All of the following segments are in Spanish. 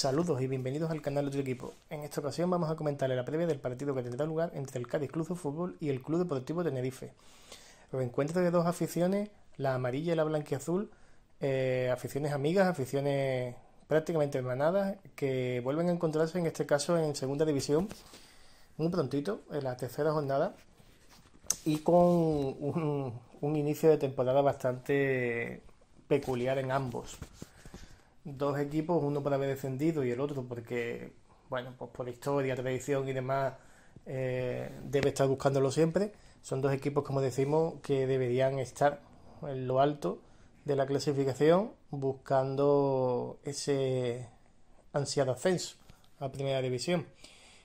Saludos y bienvenidos al canal de Otro Equipo. En esta ocasión vamos a comentar la previa del partido que tendrá lugar entre el Cádiz Club de Fútbol y el Club Deportivo Tenerife. Los encuentro de dos aficiones, la amarilla y la blanquiazul, azul. Eh, aficiones amigas, aficiones prácticamente hermanadas, que vuelven a encontrarse en este caso en Segunda División muy prontito, en la tercera jornada, y con un inicio de temporada bastante peculiar en ambos dos equipos, uno por haber descendido y el otro porque, bueno, pues por historia, tradición y demás, eh, debe estar buscándolo siempre. Son dos equipos, como decimos, que deberían estar en lo alto de la clasificación buscando ese ansiado ascenso a primera división.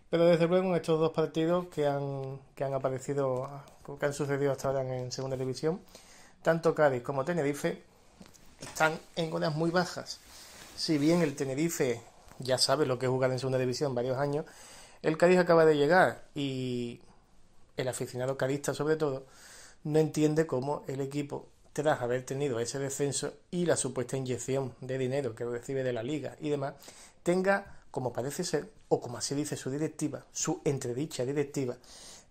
Pero desde luego en estos dos partidos que han, que han aparecido, que han sucedido hasta ahora en segunda división, tanto Cádiz como Tenerife están en horas muy bajas. Si bien el Tenerife ya sabe lo que es jugar en segunda división varios años, el Cádiz acaba de llegar y el aficionado carista sobre todo no entiende cómo el equipo tras haber tenido ese descenso y la supuesta inyección de dinero que recibe de la liga y demás, tenga, como parece ser, o como así dice su directiva, su entredicha directiva,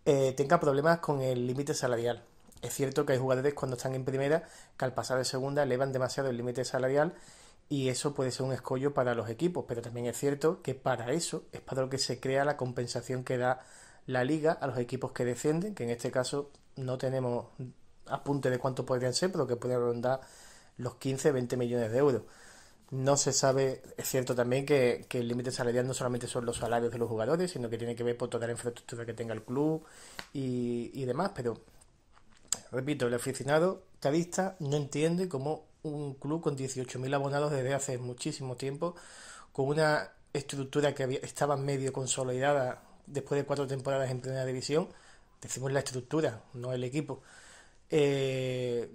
eh, tenga problemas con el límite salarial. Es cierto que hay jugadores cuando están en primera que al pasar de segunda elevan demasiado el límite salarial y eso puede ser un escollo para los equipos, pero también es cierto que para eso es para lo que se crea la compensación que da la liga a los equipos que defienden, que en este caso no tenemos apunte de cuánto podrían ser, pero que pueden rondar los 15, 20 millones de euros. No se sabe, es cierto también que, el límite salarial no solamente son los salarios de los jugadores, sino que tiene que ver por toda la infraestructura que tenga el club y, y demás, pero repito, el aficionado cadista no entiende cómo un club con 18.000 abonados desde hace muchísimo tiempo, con una estructura que estaba medio consolidada después de cuatro temporadas en primera división. Decimos la estructura, no el equipo. Eh,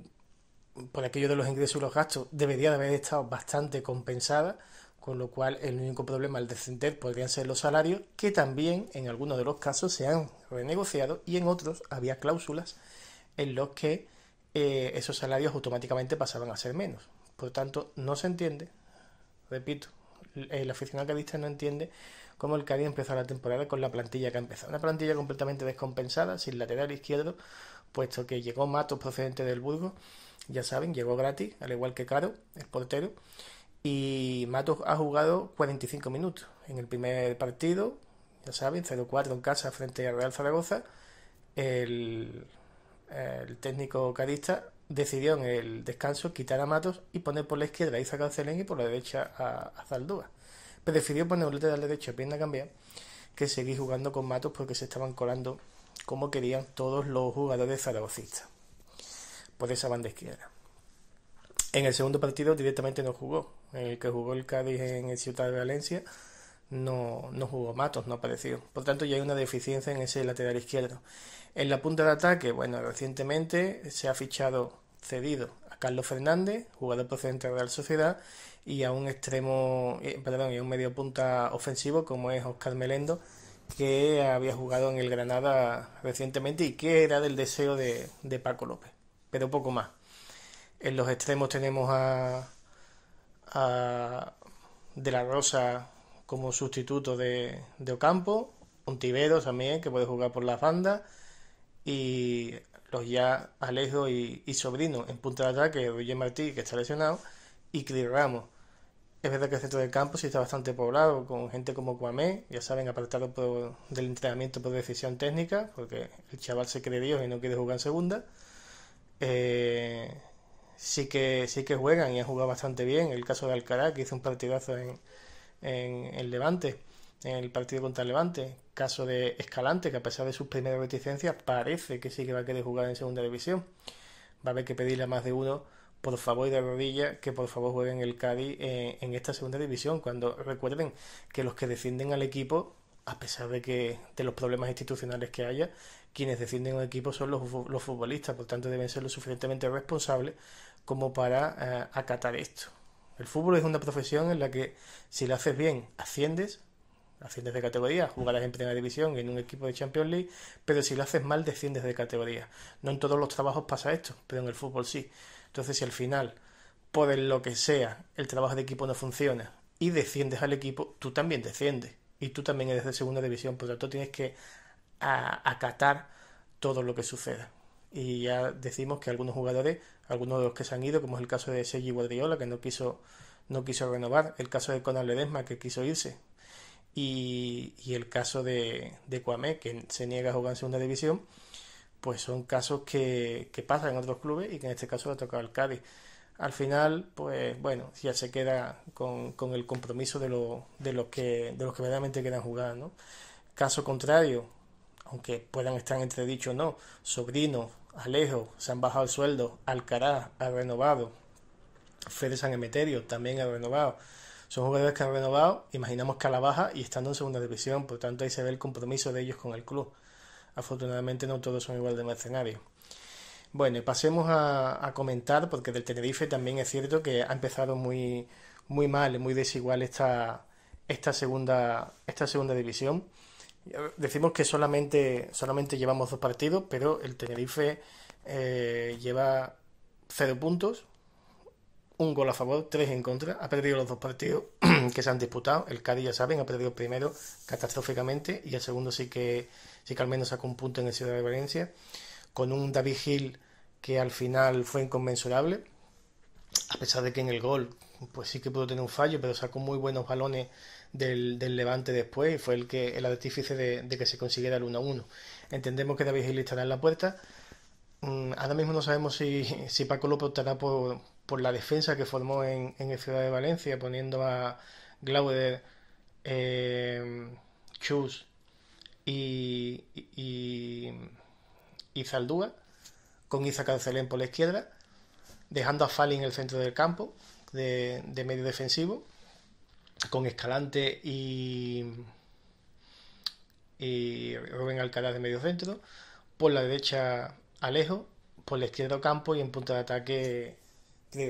por aquello de los ingresos y los gastos, debería de haber estado bastante compensada, con lo cual el único problema al descender podrían ser los salarios, que también en algunos de los casos se han renegociado y en otros había cláusulas en los que eh, esos salarios automáticamente pasaban a ser menos. Por tanto, no se entiende, repito, el aficionado cadista no entiende cómo el Cádiz empezó la temporada con la plantilla que ha empezado. Una plantilla completamente descompensada, sin lateral izquierdo, puesto que llegó Matos procedente del Burgos, ya saben, llegó gratis, al igual que Caro, el portero, y Matos ha jugado 45 minutos en el primer partido, ya saben, 0-4 en casa frente al Real Zaragoza, el, el técnico cadista, decidió en el descanso quitar a Matos y poner por la izquierda a Isaac Arcelén y por la derecha a, Zaldúa. Pero decidió poner un lateral derecho a pierna cambiar que seguir jugando con Matos porque se estaban colando como querían todos los jugadores zaragocistas por esa banda izquierda. En el segundo partido directamente no jugó, el que jugó el Cádiz en el Ciudad de Valencia no, no jugó Matos, no aparecido Por tanto, ya hay una deficiencia en ese lateral izquierdo. En la punta de ataque, bueno, recientemente se ha fichado cedido a Carlos Fernández, jugador procedente de Real Sociedad, y a un extremo, eh, perdón, y a un medio punta ofensivo como es Oscar Melendo, que había jugado en el Granada recientemente y que era del deseo de, de Paco López, pero poco más. En los extremos tenemos a, a De La Rosa como sustituto de, de un Ontiveros también, que puede jugar por las bandas, y los ya Alejo y, Sobrino en punta de ataque, Roger Martí, que está lesionado, y Cris Ramos. Es verdad que el centro del campo sí está bastante poblado, con gente como Cuamé, ya saben, apartado del entrenamiento por decisión técnica, porque el chaval se cree Dios y no quiere jugar en segunda. Eh, sí, que, sí que juegan y han jugado bastante bien. El caso de Alcaraz, que hizo un partidazo en, en, el Levante, en el partido contra el Levante. Caso de Escalante, que a pesar de sus primeras reticencias, parece que sí que va a querer jugar en segunda división. Va a haber que pedirle a más de uno, por favor y de rodilla que por favor jueguen el Cádiz eh, en, esta segunda división. Cuando recuerden que los que defienden al equipo a pesar de que de los problemas institucionales que haya, quienes defienden al equipo son los, futbolistas, por tanto deben ser lo suficientemente responsables como para eh, acatar esto. El fútbol es una profesión en la que si la haces bien, asciendes, asciendes de categoría, jugarás en primera división en un equipo de Champions League, pero si lo haces mal, desciendes de categoría. No en todos los trabajos pasa esto, pero en el fútbol sí. Entonces, si al final, por lo que sea, el trabajo de equipo no funciona y desciendes al equipo, tú también desciendes y tú también eres de segunda división, por lo tanto tienes que acatar todo lo que suceda y ya decimos que algunos jugadores, algunos de los que se han ido, como es el caso de Sergi Guardiola, que no quiso, no quiso renovar, el caso de Conan Ledesma, que quiso irse, y, el caso de, de que se niega a jugar en segunda división, pues son casos que, pasan en otros clubes y que en este caso le ha tocado al Cádiz. Al final, pues bueno, ya se queda con, el compromiso de, lo, de, los que, de los que verdaderamente quieran jugar, ¿no? Caso contrario, aunque puedan estar entredichos o no, Sobrino, Alejo, se han bajado el sueldo, Alcaraz ha renovado, Fede San Emeterio también ha renovado. Son jugadores que han renovado, imaginamos que la baja y estando en segunda división, por tanto ahí se ve el compromiso de ellos con el club. Afortunadamente no todos son igual de mercenarios. Bueno, y pasemos a, comentar, porque del Tenerife también es cierto que ha empezado muy, muy mal, muy desigual esta, esta, segunda, esta segunda división. Decimos que solamente, solamente llevamos dos partidos, pero el Tenerife eh, lleva cero puntos, un gol a favor, tres en contra. Ha perdido los dos partidos que se han disputado. El Cádiz, ya saben, ha perdido primero catastróficamente y el segundo sí que, sí que al menos sacó un punto en el Ciudad de Valencia, con un David Gil que al final fue inconmensurable, a pesar de que en el gol pues sí que pudo tener un fallo, pero sacó muy buenos balones del, Levante después y fue el que el artífice de, que se consiguiera el 1-1. Entendemos que David Gil estará en la puerta. Mm, ahora mismo no sabemos si, Paco López optará por, la defensa que formó en, en el Ciudad de Valencia, poniendo a Glauder, eh, Chus y, y, con Iza Cancelén por la izquierda, dejando a Fali en el centro del campo de, de medio defensivo con Escalante y, y Rubén Alcalá de medio centro, por la derecha Alejo, por la izquierda Campo y en punta de ataque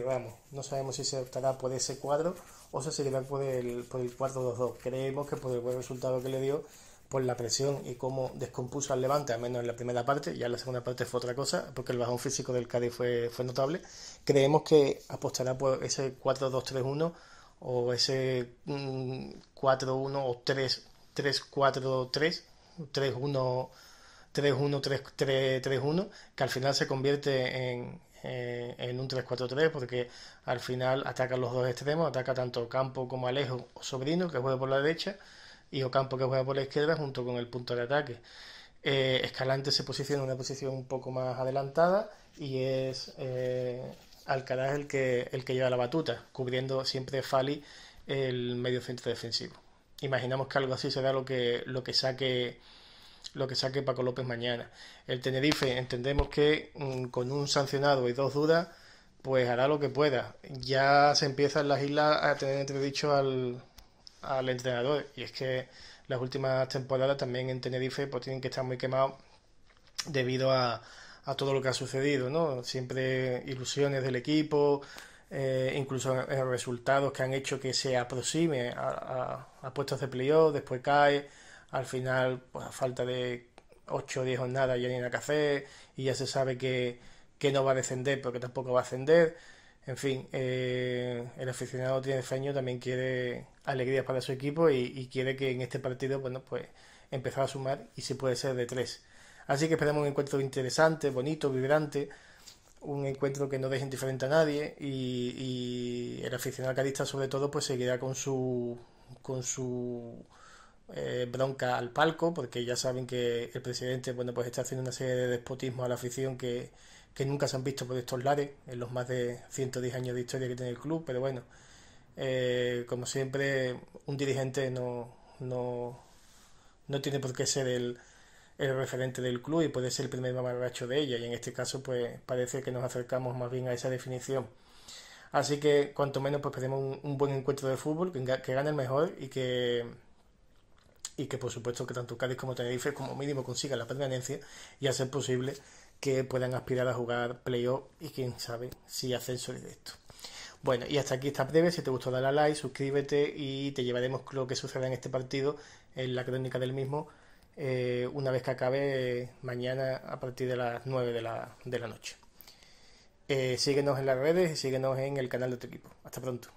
Ramos. No sabemos si se optará por ese cuadro o si se seguirá por el, por el 4-2-2. Creemos que por el buen resultado que le dio, por la presión y cómo descompuso al Levante, al menos en la primera parte, ya en la segunda parte fue otra cosa, porque el bajón físico del Cádiz fue, fue notable, creemos que apostará por ese 4-2-3-1 o ese 4-1 mm, o 3-4-3, 3-1. 3-1-3-1, que al final se convierte en, eh, un 3-4-3, porque al final atacan los dos extremos, ataca tanto Campo como Alejo o Sobrino, que juega por la derecha, y Ocampo, que juega por la izquierda, junto con el punto de ataque. Eh, Escalante se posiciona en una posición un poco más adelantada y es eh, Alcaraz el que, el que lleva la batuta, cubriendo siempre Fali el medio centro defensivo. Imaginamos que algo así será lo que, lo que saque lo que saque Paco López mañana. El Tenerife entendemos que mm, con un sancionado y dos dudas, pues hará lo que pueda. Ya se empieza en las islas a tener entredicho al, al entrenador. Y es que las últimas temporadas también en Tenerife pues tienen que estar muy quemados debido a, a todo lo que ha sucedido, ¿no? Siempre ilusiones del equipo, eh, incluso en eh, resultados que han hecho que se aproxime a, puestos de playoff, después cae, al final, pues, a falta de 8 o 10 jornadas ya ni nada que hacer, y ya se sabe que, no va a descender, porque tampoco va a ascender. En fin, eh, el aficionado tiene sueño también quiere alegrías para su equipo y, quiere que en este partido, bueno, pues empezar a sumar y si puede ser de tres. Así que esperamos un encuentro interesante, bonito, vibrante, un encuentro que no deje indiferente a nadie y, el aficionado carista sobre todo pues seguirá con su con su eh, bronca al palco porque ya saben que el presidente bueno pues está haciendo una serie de despotismos a la afición que, que nunca se han visto por estos lares en los más de 110 años de historia que tiene el club pero bueno eh, como siempre un dirigente no no tiene por qué ser el, el referente del club y puede ser el primer mamarracho de ella y en este caso pues parece que nos acercamos más bien a esa definición. Así que cuanto menos pues pedimos un, buen encuentro de fútbol, que, gane el mejor y que y que por supuesto que tanto Cádiz como Tenerife como mínimo consigan la permanencia y hacer posible que puedan aspirar a jugar playoff y quién sabe si ascenso esto Bueno, y hasta aquí esta breve. Si te gustó, dale a like, suscríbete y te llevaremos lo que suceda en este partido en la crónica del mismo eh, una vez que acabe mañana a partir de las 9 de la, de la noche. Eh, síguenos en las redes y síguenos en el canal de tu equipo. Hasta pronto.